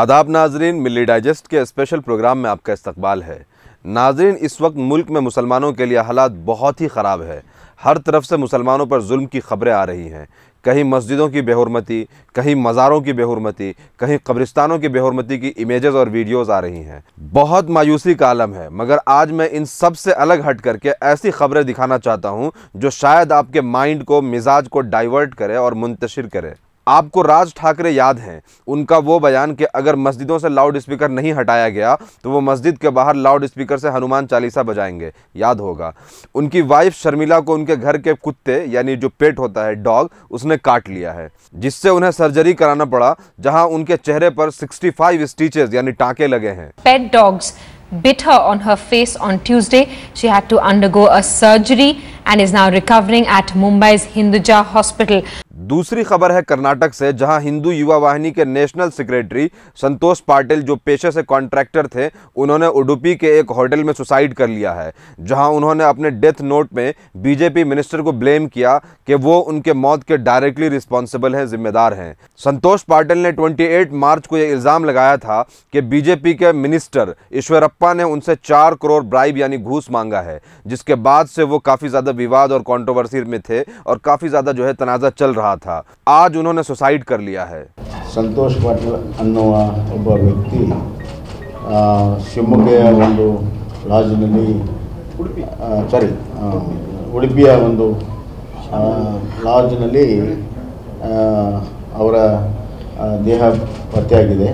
आदाब नाजरीन मिली डाइजेस्ट के स्पेशल प्रोग्राम में आपका इस्तकबाल है नाजरीन इस वक्त मुल्क में मुसलमानों के लिए हालात बहुत ही ख़राब है हर तरफ से मुसलमानों पर जुल्म की खबरें आ रही हैं कहीं मस्जिदों की बेहरमती कहीं मज़ारों की बेहरमती कहीं कब्रिस्तानों की बेहरमती की इमेजेस और वीडियोस आ रही हैं बहुत मायूसी का आलम है मगर आज मैं इन सब से अलग हट करके ऐसी खबरें दिखाना चाहता हूँ जो शायद आपके माइंड को मिजाज को डाइवर्ट करे और मुंतशिर करे आपको राज ठाकरे याद हैं उनका वो बयान कि अगर मस्जिदों से लाउड स्पीकर नहीं हटाया गया तो वो मस्जिद के बाहर लाउड स्पीकर से हनुमान चालीसा बजाएंगे याद होगा उनकी वाइफ शर्मिला को उनके घर के कुत्ते यानी जो पेट होता है डॉग उसने काट लिया है जिससे उन्हें सर्जरी कराना पड़ा जहां उनके चेहरे पर 65 स्टीचेज यानी टाँके लगे हैं pet dogs bit her on her face on Tuesday. She had to undergo a surgery and is now recovering at Mumbai's Hinduja Hospital. दूसरी खबर है कर्नाटक से जहां हिंदू युवा वाहिनी के नेशनल सेक्रेटरी संतोष पाटिल जो पेशे से कॉन्ट्रैक्टर थे उन्होंने उडुपी के एक होटल में सुसाइड कर लिया है जहां उन्होंने अपने डेथ नोट में बीजेपी मिनिस्टर को ब्लेम किया कि वो उनके मौत के डायरेक्टली रिस्पॉन्सिबल हैं जिम्मेदार हैं संतोष पाटिल ने ट्वेंटी मार्च को यह इल्ज़ाम लगाया था कि बीजेपी के मिनिस्टर ईश्वरप्पा ने उनसे चार करोड़ ब्राइब यानी घूस मांगा है जिसके बाद से वो काफ़ी ज़्यादा विवाद और कॉन्ट्रोवर्सी में थे और काफ़ी ज़्यादा जो है तनाज़ा चल रहा रहा था आज उन्होंने सुसाइड कर लिया है ಸಂತೋಷ್ ಪಾಟೀಲ್ ಅನ್ನುವ ಒಬ್ಬ ವ್ಯಕ್ತಿ ಶಿವಮೊಗ್ಗೆಯ ಒಂದು ಲಾಜಿನಲ್ಲಿ ಉಡುಪಿ ಸಾರಿ ಉಡುಪಿಯ ಒಂದು ಲಾಜಿನಲ್ಲಿ ಅವರ ದೇಹ ಪತ್ತೆಯಾಗಿದೆ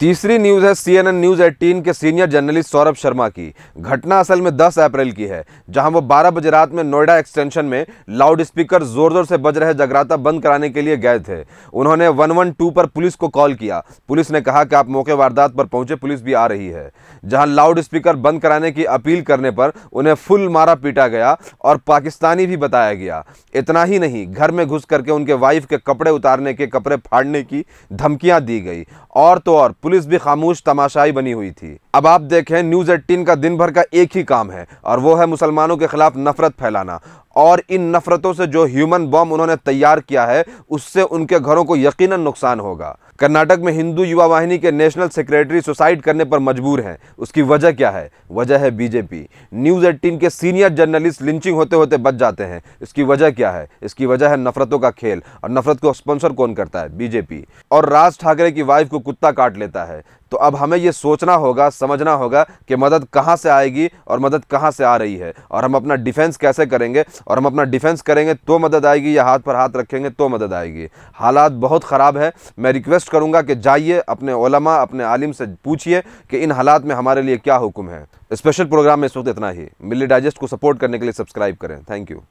तीसरी न्यूज़ है सीएनएन न्यूज़ 18 के सीनियर जर्नलिस्ट सौरभ शर्मा की घटना असल में 10 अप्रैल की है जहां वो 12 बजे रात में नोएडा एक्सटेंशन में लाउड स्पीकर जोर जोर से बज रहे जगराता बंद कराने के लिए गए थे उन्होंने 112 पर पुलिस को कॉल किया पुलिस ने कहा कि आप मौके वारदात पर पहुंचे पुलिस भी आ रही है जहाँ लाउड स्पीकर बंद कराने की अपील करने पर उन्हें फुल मारा पीटा गया और पाकिस्तानी भी बताया गया इतना ही नहीं घर में घुस करके उनके वाइफ के कपड़े उतारने के कपड़े फाड़ने की धमकियां दी गई और तो और पुलिस पुलिस भी खामोश तमाशाई बनी हुई थी अब आप देखें न्यूज़ एटीन का दिन भर का एक ही काम है और वो है मुसलमानों के खिलाफ नफरत फैलाना और इन नफ़रतों से जो ह्यूमन बॉम्ब उन्होंने तैयार किया है उससे उनके घरों को यकीनन नुकसान होगा कर्नाटक में हिंदू युवा वाहिनी के नेशनल सेक्रेटरी सुसाइड करने पर मजबूर हैं उसकी वजह क्या है वजह है बीजेपी न्यूज़ एटीन के सीनियर जर्नलिस्ट लिंचिंग होते होते बच जाते हैं इसकी वजह क्या है इसकी वजह है नफरतों का खेल और नफरत को स्पॉन्सर कौन करता है बीजेपी और राज ठाकरे की वाइफ को कुत्ता काट लेता है तो अब हमें ये सोचना होगा समझना होगा कि मदद कहाँ से आएगी और मदद कहाँ से आ रही है और हम अपना डिफेंस कैसे करेंगे और हम अपना डिफेंस करेंगे तो मदद आएगी या हाथ पर हाथ रखेंगे तो मदद आएगी हालात बहुत ख़राब है मैं रिक्वेस्ट करूँगा कि जाइए अपने ओलमा अपने आलिम से पूछिए कि इन हालात में हमारे लिए क्या हुक्म है स्पेशल प्रोग्राम में इस वक्त इतना ही मिली डाइजेस्ट को सपोर्ट करने के लिए सब्सक्राइब करें थैंक यू